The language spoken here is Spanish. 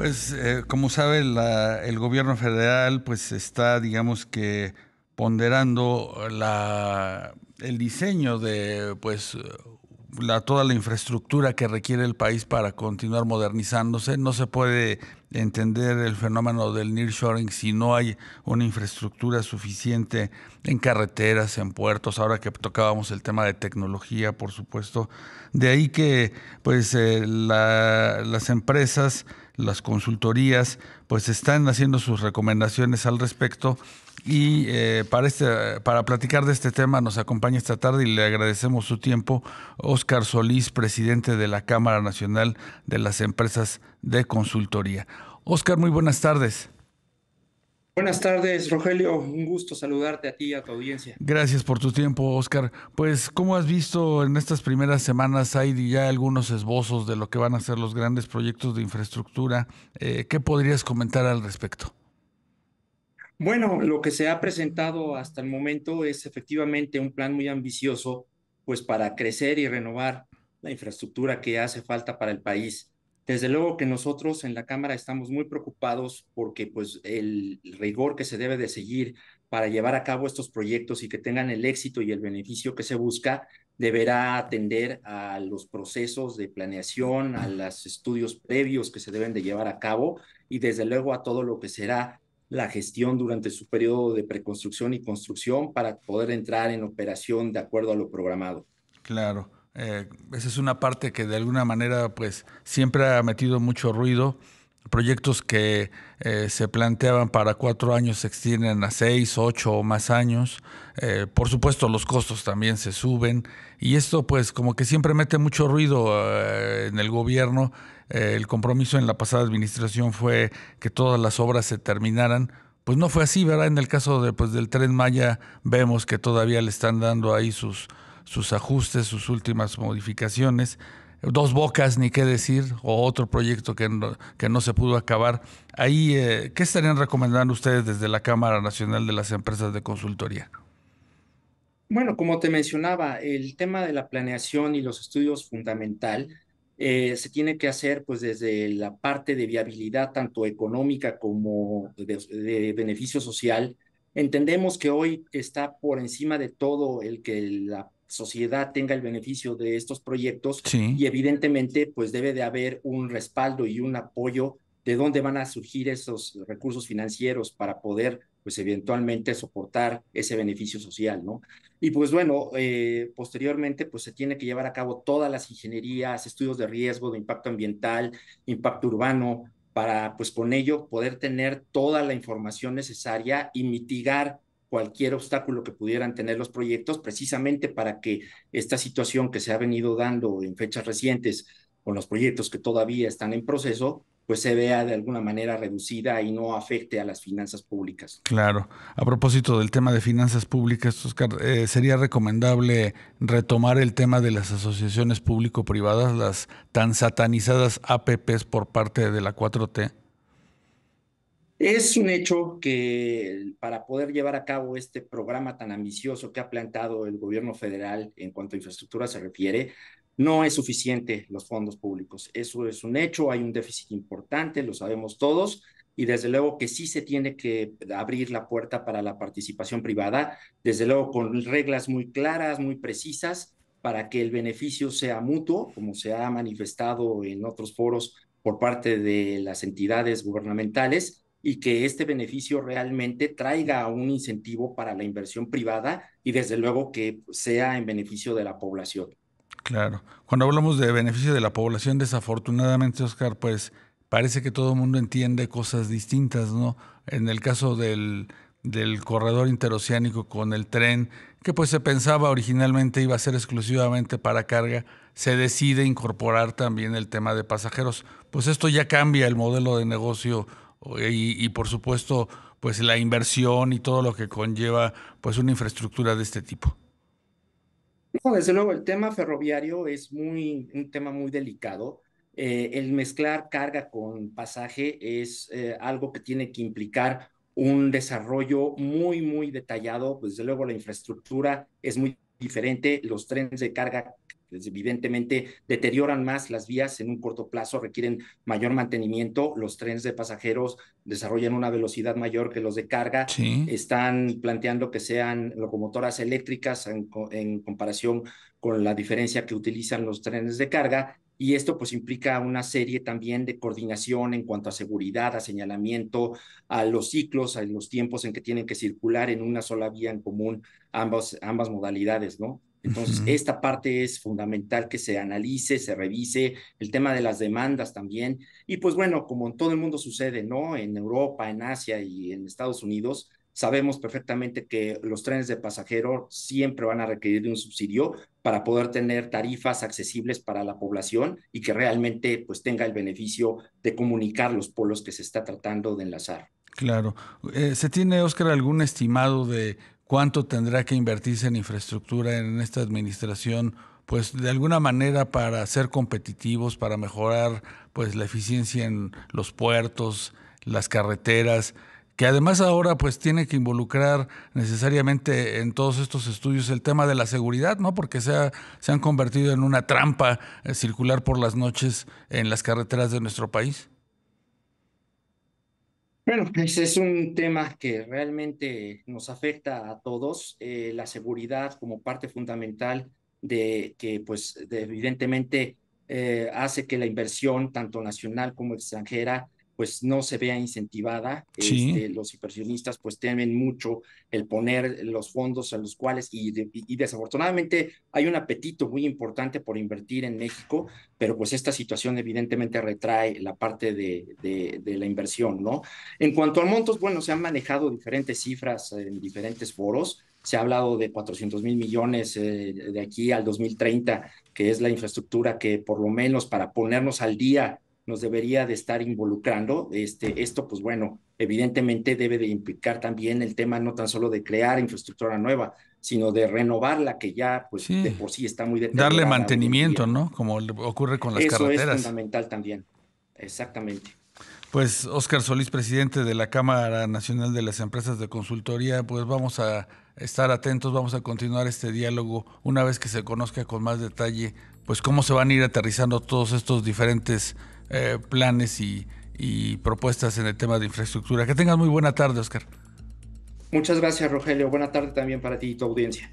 Pues eh, como sabe, la, el gobierno federal pues está, digamos que, ponderando la, el diseño de pues la, toda la infraestructura que requiere el país para continuar modernizándose. No se puede entender el fenómeno del nearshoring si no hay una infraestructura suficiente en carreteras, en puertos, ahora que tocábamos el tema de tecnología, por supuesto. De ahí que pues eh, las empresas las consultorías, pues están haciendo sus recomendaciones al respecto. Y eh, para, este, para platicar de este tema nos acompaña esta tarde y le agradecemos su tiempo Óscar Solís, presidente de la Cámara Nacional de las Empresas de Consultoría. Óscar, muy buenas tardes. Buenas tardes, Rogelio. Un gusto saludarte a ti y a tu audiencia. Gracias por tu tiempo, Oscar. Pues, ¿cómo has visto en estas primeras semanas? Hay ya algunos esbozos de lo que van a ser los grandes proyectos de infraestructura. Eh, ¿Qué podrías comentar al respecto? Bueno, lo que se ha presentado hasta el momento es efectivamente un plan muy ambicioso, pues para crecer y renovar la infraestructura que hace falta para el país. Desde luego que nosotros en la Cámara estamos muy preocupados porque pues, el rigor que se debe de seguir para llevar a cabo estos proyectos y que tengan el éxito y el beneficio que se busca, deberá atender a los procesos de planeación, a los estudios previos que se deben de llevar a cabo y desde luego a todo lo que será la gestión durante su periodo de preconstrucción y construcción para poder entrar en operación de acuerdo a lo programado. Claro. Eh, esa es una parte que de alguna manera pues siempre ha metido mucho ruido. Proyectos que eh, se planteaban para cuatro años se extienden a seis, ocho o más años. Eh, por supuesto los costos también se suben y esto pues como que siempre mete mucho ruido en el gobierno. el compromiso en la pasada administración fue que todas las obras se terminaran pues no fue así, ¿verdad? En el caso pues, del tren Maya vemos que todavía le están dando ahí sus sus ajustes, sus últimas modificaciones. Dos Bocas, ni qué decir, o otro proyecto que no, que no se pudo acabar. Ahí, eh, ¿qué estarían recomendando ustedes desde la Cámara Nacional de las Empresas de Consultoría? Bueno, como te mencionaba, el tema de la planeación y los estudios fundamental eh, se tiene que hacer pues desde la parte de viabilidad tanto económica como de beneficio social. Entendemos que hoy está por encima de todo el que la sociedad tenga el beneficio de estos proyectos y evidentemente pues debe de haber un respaldo y un apoyo de dónde van a surgir esos recursos financieros para poder pues eventualmente soportar ese beneficio social, ¿no? Y pues bueno, eh, posteriormente pues se tiene que llevar a cabo todas las ingenierías, estudios de riesgo, de impacto ambiental, impacto urbano, para pues con ello poder tener toda la información necesaria y mitigar cualquier obstáculo que pudieran tener los proyectos, precisamente para que esta situación que se ha venido dando en fechas recientes con los proyectos que todavía están en proceso, pues se vea de alguna manera reducida y no afecte a las finanzas públicas. Claro. A propósito del tema de finanzas públicas, Oscar, eh, sería recomendable retomar el tema de las asociaciones público-privadas, las tan satanizadas APPs por parte de la 4T. Es un hecho que para poder llevar a cabo este programa tan ambicioso que ha plantado el gobierno federal en cuanto a infraestructura se refiere, no es suficiente los fondos públicos. Eso es un hecho, hay un déficit importante, lo sabemos todos, y desde luego que sí se tiene que abrir la puerta para la participación privada, desde luego con reglas muy claras, muy precisas, para que el beneficio sea mutuo, como se ha manifestado en otros foros por parte de las entidades gubernamentales, y que este beneficio realmente traiga un incentivo para la inversión privada y desde luego que sea en beneficio de la población. Claro. Cuando hablamos de beneficio de la población, desafortunadamente, Oscar, pues parece que todo el mundo entiende cosas distintas, ¿no? En el caso del, del corredor interoceánico con el tren, que pues se pensaba originalmente iba a ser exclusivamente para carga, se decide incorporar también el tema de pasajeros. Pues esto ya cambia el modelo de negocio eh, y, por supuesto pues la inversión y todo lo que conlleva pues una infraestructura de este tipo. No, desde luego el tema ferroviario es muy un tema muy delicado. Eh, el mezclar carga con pasaje es eh, algo que tiene que implicar un desarrollo muy muy detallado. Pues, desde luego la infraestructura es muy diferente. Los trenes de carga evidentemente deterioran más las vías en un corto plazo, requieren mayor mantenimiento, los trenes de pasajeros desarrollan una velocidad mayor que los de carga, están planteando que sean locomotoras eléctricas en, en comparación con la diferencia que utilizan los trenes de carga y esto pues implica una serie también de coordinación en cuanto a seguridad, a señalamiento, a los ciclos, a los tiempos en que tienen que circular en una sola vía en común ambas, ambas modalidades, ¿no? Entonces, esta parte es fundamental que se analice, se revise, el tema de las demandas también. Y pues bueno, como en todo el mundo sucede, ¿no? En Europa, en Asia y en Estados Unidos, sabemos perfectamente que los trenes de pasajeros siempre van a requerir de un subsidio para poder tener tarifas accesibles para la población y que realmente pues tenga el beneficio de comunicar los polos que se está tratando de enlazar. Claro. Eh, ¿Se tiene, Oscar, algún estimado de cuánto tendrá que invertirse en infraestructura en esta administración, pues de alguna manera para ser competitivos, para mejorar pues la eficiencia en los puertos, las carreteras, que además ahora pues tiene que involucrar necesariamente en todos estos estudios el tema de la seguridad, ¿no? Porque se, se han convertido en una trampa eh, circular por las noches en las carreteras de nuestro país. Bueno, pues es un tema que realmente nos afecta a todos, eh, la seguridad como parte fundamental de que, pues, evidentemente eh, hace que la inversión, tanto nacional como extranjera, pues no se vea incentivada. Este, los inversionistas pues temen mucho el poner los fondos en los cuales y, desafortunadamente hay un apetito muy importante por invertir en México, pero pues esta situación evidentemente retrae la parte de, la inversión, ¿no? En cuanto a montos, bueno, se han manejado diferentes cifras en diferentes foros se ha hablado de 400 mil millones eh, de aquí al 2030, que es la infraestructura que por lo menos para ponernos al día nos debería de estar involucrando. Este, esto, pues bueno, evidentemente debe de implicar también el tema no tan solo de crear infraestructura nueva, sino de renovar la que ya, pues de por sí está muy deteriorada. Darle mantenimiento, ¿no? Como ocurre con las Eso es fundamental también, exactamente. Pues Oscar Solís, presidente de la Cámara Nacional de las Empresas de Consultoría, pues vamos a estar atentos, vamos a continuar este diálogo una vez que se conozca con más detalle, pues cómo se van a ir aterrizando todos estos diferentes eh, planes y, y propuestas en el tema de infraestructura. Que tengas muy buena tarde, Oscar. Muchas gracias, Rogelio. Buena tarde también para ti y tu audiencia.